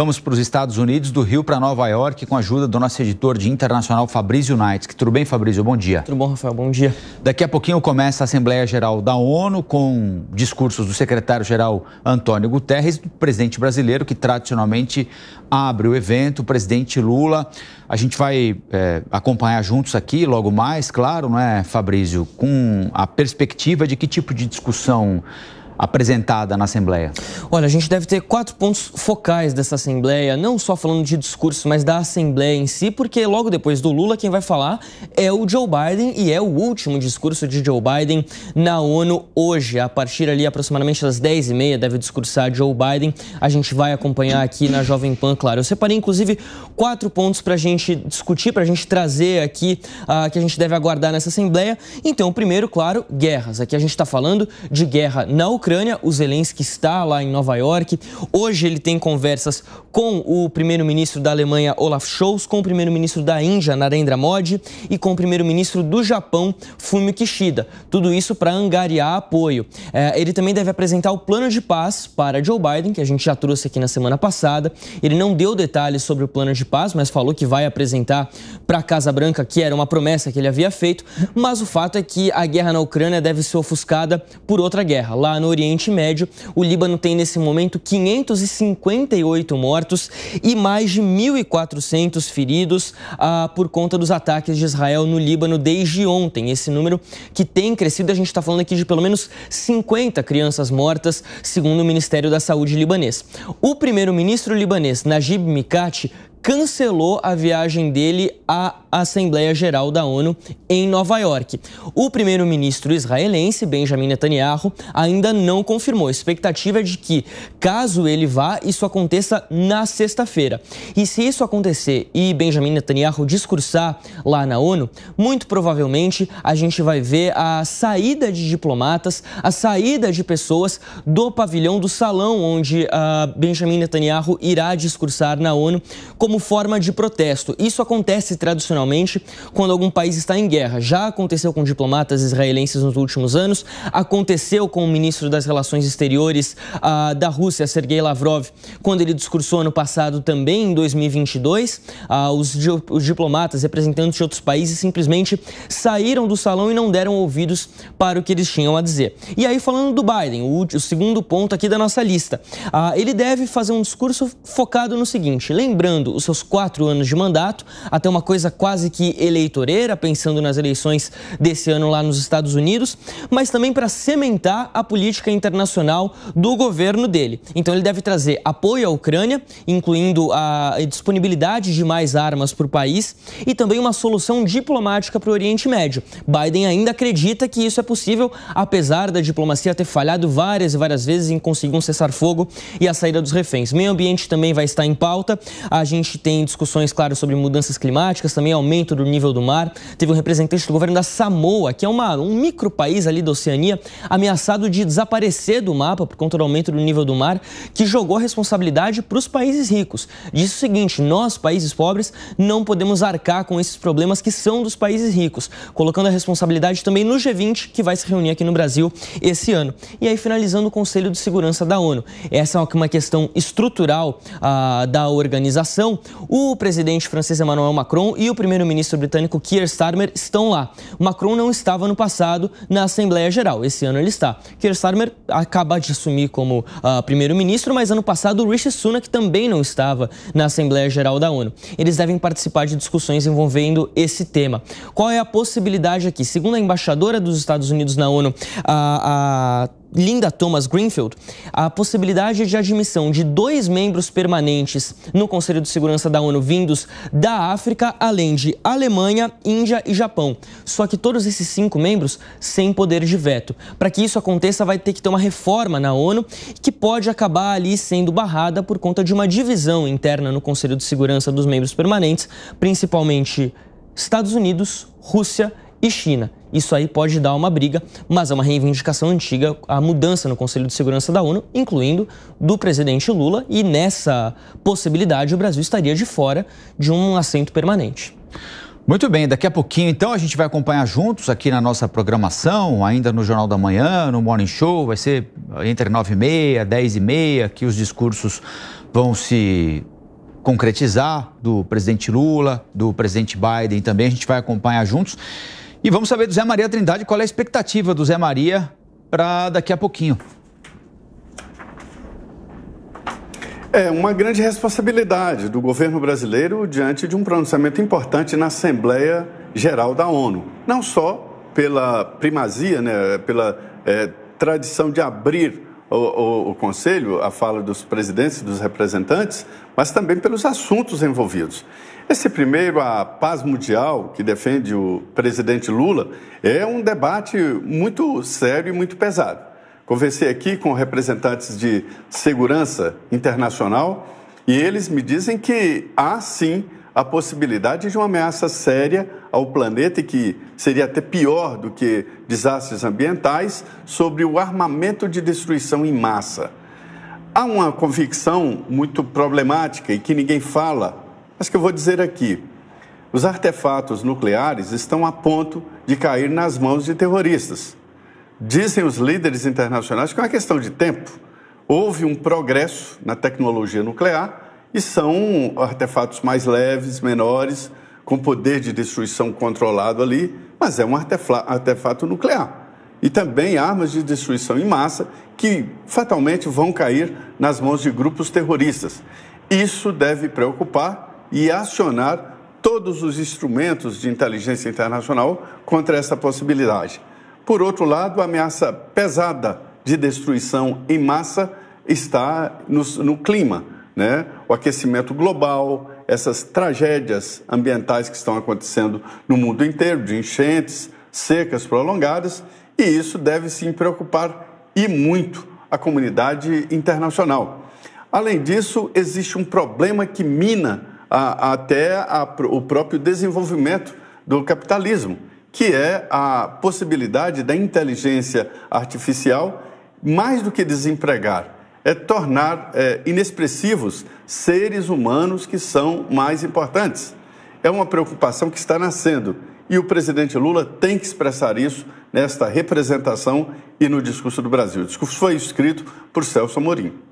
Vamos para os Estados Unidos, do Rio para Nova York, com a ajuda do nosso editor de internacional, Fabrício Knights. Que tudo bem, Fabrício? Bom dia. Tudo bom, Rafael? Bom dia. Daqui a pouquinho começa a Assembleia Geral da ONU, com discursos do secretário-geral Antônio Guterres, do presidente brasileiro, que tradicionalmente abre o evento, o presidente Lula. A gente vai é, acompanhar juntos aqui, logo mais, claro, não é, Fabrício? Com a perspectiva de que tipo de discussão apresentada na Assembleia? Olha, a gente deve ter quatro pontos focais dessa Assembleia, não só falando de discurso, mas da Assembleia em si, porque logo depois do Lula, quem vai falar é o Joe Biden e é o último discurso de Joe Biden na ONU hoje. A partir ali aproximadamente das 10h30 deve discursar Joe Biden. A gente vai acompanhar aqui na Jovem Pan, claro. Eu separei, inclusive, quatro pontos para a gente discutir, para a gente trazer aqui uh, que a gente deve aguardar nessa Assembleia. Então, primeiro, claro, guerras. Aqui a gente está falando de guerra na Ucrânia Ucrânia. O Zelensky está lá em Nova York. Hoje ele tem conversas com o primeiro-ministro da Alemanha, Olaf Scholz, com o primeiro-ministro da Índia, Narendra Modi, e com o primeiro-ministro do Japão, Fumio Kishida. Tudo isso para angariar apoio. É, ele também deve apresentar o plano de paz para Joe Biden, que a gente já trouxe aqui na semana passada. Ele não deu detalhes sobre o plano de paz, mas falou que vai apresentar para a Casa Branca, que era uma promessa que ele havia feito. Mas o fato é que a guerra na Ucrânia deve ser ofuscada por outra guerra, lá no Oriente. Oriente Médio. O Líbano tem nesse momento 558 mortos e mais de 1.400 feridos ah, por conta dos ataques de Israel no Líbano desde ontem. Esse número que tem crescido, a gente está falando aqui de pelo menos 50 crianças mortas, segundo o Ministério da Saúde libanês. O primeiro-ministro libanês, Najib Mikati, cancelou a viagem dele a Assembleia Geral da ONU em Nova York. O primeiro-ministro israelense, Benjamin Netanyahu, ainda não confirmou. A expectativa é de que, caso ele vá, isso aconteça na sexta-feira. E se isso acontecer e Benjamin Netanyahu discursar lá na ONU, muito provavelmente a gente vai ver a saída de diplomatas, a saída de pessoas do pavilhão do salão onde ah, Benjamin Netanyahu irá discursar na ONU como forma de protesto. Isso acontece tradicionalmente internacionalmente quando algum país está em guerra. Já aconteceu com diplomatas israelenses nos últimos anos, aconteceu com o ministro das Relações Exteriores uh, da Rússia, Sergei Lavrov, quando ele discursou ano passado também em 2022. Uh, ah, os, di os diplomatas, representantes de outros países, simplesmente saíram do salão e não deram ouvidos para o que eles tinham a dizer. E aí, falando do Biden, o, o segundo ponto aqui da nossa lista, uh, ele deve fazer um discurso focado no seguinte: lembrando os seus quatro anos de mandato, até uma coisa quase quase que eleitoreira, pensando nas eleições desse ano lá nos Estados Unidos, mas também para cimentar a política internacional do governo dele. Então ele deve trazer apoio à Ucrânia, incluindo a disponibilidade de mais armas para o país e também uma solução diplomática para o Oriente Médio. Biden ainda acredita que isso é possível, apesar da diplomacia ter falhado várias e várias vezes em conseguir um cessar-fogo e a saída dos reféns. Meio ambiente também vai estar em pauta. A gente tem discussões, claro, sobre mudanças climáticas, também é aumento do nível do mar. Teve um representante do governo da Samoa, que é uma, um micro país ali da Oceania, ameaçado de desaparecer do mapa por conta do aumento do nível do mar, que jogou a responsabilidade para os países ricos. Disse o seguinte: nós, países pobres, não podemos arcar com esses problemas que são dos países ricos, colocando a responsabilidade também no G20, que vai se reunir aqui no Brasil esse ano. E aí, finalizando o Conselho de Segurança da ONU. Essa é uma questão estrutural ah, da organização. O presidente francês Emmanuel Macron e o primeiro primeiro-ministro britânico Keir Starmer estão lá. Macron não estava no passado na Assembleia Geral, esse ano ele está. Keir Starmer acaba de assumir como uh, primeiro-ministro, mas ano passado o Rishi Sunak também não estava na Assembleia Geral da ONU. Eles devem participar de discussões envolvendo esse tema. Qual é a possibilidade aqui? Segundo a embaixadora dos Estados Unidos na ONU, a, a Linda Thomas Greenfield a possibilidade de admissão de dois membros permanentes no Conselho de Segurança da ONU vindos da África, além de Alemanha, Índia e Japão. Só que todos esses cinco membros sem poder de veto. Para que isso aconteça, vai ter que ter uma reforma na ONU que pode acabar ali sendo barrada por conta de uma divisão interna no Conselho de Segurança dos membros permanentes, principalmente Estados Unidos, Rússia e e China. Isso aí pode dar uma briga, mas é uma reivindicação antiga a mudança no Conselho de Segurança da ONU, incluindo do presidente Lula, e nessa possibilidade o Brasil estaria de fora de um assento permanente. Muito bem, daqui a pouquinho então a gente vai acompanhar juntos aqui na nossa programação, ainda no Jornal da Manhã, no Morning Show, vai ser entre 9 e meia, 10 e meia, que os discursos vão se concretizar do presidente Lula, do presidente Biden também, a gente vai acompanhar juntos. E vamos saber do Zé Maria Trindade qual é a expectativa do Zé Maria para daqui a pouquinho. É uma grande responsabilidade do governo brasileiro diante de um pronunciamento importante na Assembleia Geral da ONU. Não só pela primazia, né, pela é, tradição de abrir o, o, o, Conselho, a fala dos presidentes, dos representantes, mas também pelos assuntos envolvidos. Esse primeiro, a paz mundial, que defende o presidente Lula, é um debate muito sério e muito pesado. Conversei aqui com representantes de segurança internacional e eles me dizem que há sim a possibilidade de uma ameaça séria ao planeta e que seria até pior do que desastres ambientais sobre o armamento de destruição em massa. Há uma convicção muito problemática e que ninguém fala mas que eu vou dizer aqui. Os artefatos nucleares estão a ponto de cair nas mãos de terroristas. Dizem os líderes internacionais que é uma questão de tempo. Houve um progresso na tecnologia nuclear e são artefatos mais leves, menores, com poder de destruição controlado ali, mas é um artefato nuclear e também armas de destruição em massa que fatalmente vão cair nas mãos de grupos terroristas. Isso deve preocupar e acionar todos os instrumentos de inteligência internacional contra essa possibilidade. Por outro lado, a ameaça pesada de destruição em massa está no, no clima, né? o aquecimento global, essas tragédias ambientais que estão acontecendo no mundo inteiro, de enchentes, secas prolongadas, e isso deve se preocupar e muito a comunidade internacional. Além disso, existe um problema que mina a, até a, o próprio desenvolvimento do capitalismo, que é a possibilidade da inteligência artificial, mais do que desempregar, é tornar é, inexpressivos seres humanos que são mais importantes. É uma preocupação que está nascendo e o presidente Lula tem que expressar isso nesta representação e no discurso do Brasil. O discurso foi escrito por Celso Amorim.